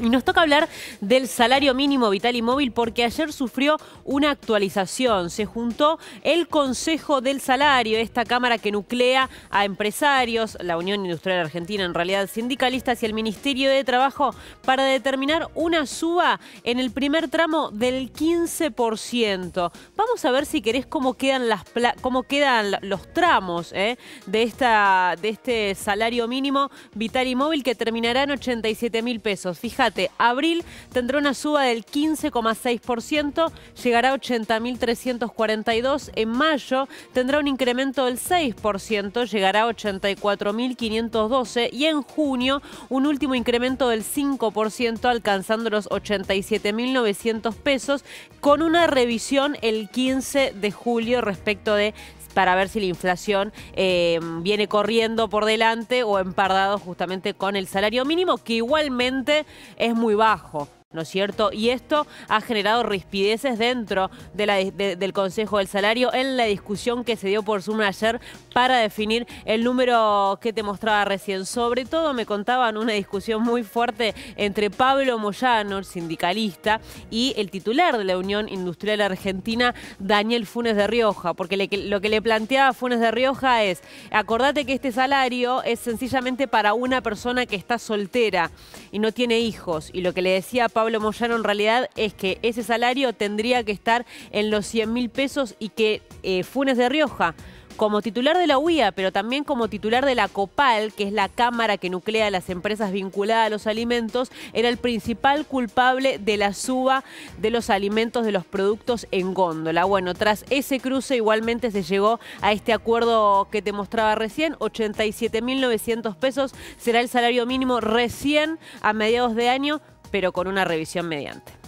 Y nos toca hablar del salario mínimo vital y móvil porque ayer sufrió una actualización. Se juntó el Consejo del Salario, esta cámara que nuclea a empresarios, la Unión Industrial Argentina, en realidad sindicalistas y el Ministerio de Trabajo para determinar una suba en el primer tramo del 15%. Vamos a ver si querés cómo quedan, las quedan los tramos ¿eh? de, esta, de este salario mínimo vital y móvil que terminará en 87 mil pesos. Fíjate abril tendrá una suba del 15,6%, llegará a 80.342. En mayo tendrá un incremento del 6%, llegará a 84.512. Y en junio, un último incremento del 5%, alcanzando los 87.900 pesos, con una revisión el 15 de julio respecto de para ver si la inflación eh, viene corriendo por delante o empardado justamente con el salario mínimo, que igualmente es muy bajo. ¿no es cierto? Y esto ha generado rispideces dentro del Consejo del Salario en la discusión que se dio por Zoom ayer para definir el número que te mostraba recién. Sobre todo me contaban una discusión muy fuerte entre Pablo Moyano, el sindicalista, y el titular de la Unión Industrial Argentina, Daniel Funes de Rioja, porque lo que le planteaba Funes de Rioja es, acordate que este salario es sencillamente para una persona que está soltera y no tiene hijos, y lo que le decía Pablo Pablo Moyano en realidad es que ese salario tendría que estar en los 100 mil pesos y que eh, Funes de Rioja, como titular de la UIA, pero también como titular de la COPAL, que es la cámara que nuclea a las empresas vinculadas a los alimentos, era el principal culpable de la suba de los alimentos de los productos en góndola. Bueno, tras ese cruce igualmente se llegó a este acuerdo que te mostraba recién, 87.900 pesos será el salario mínimo recién a mediados de año pero con una revisión mediante.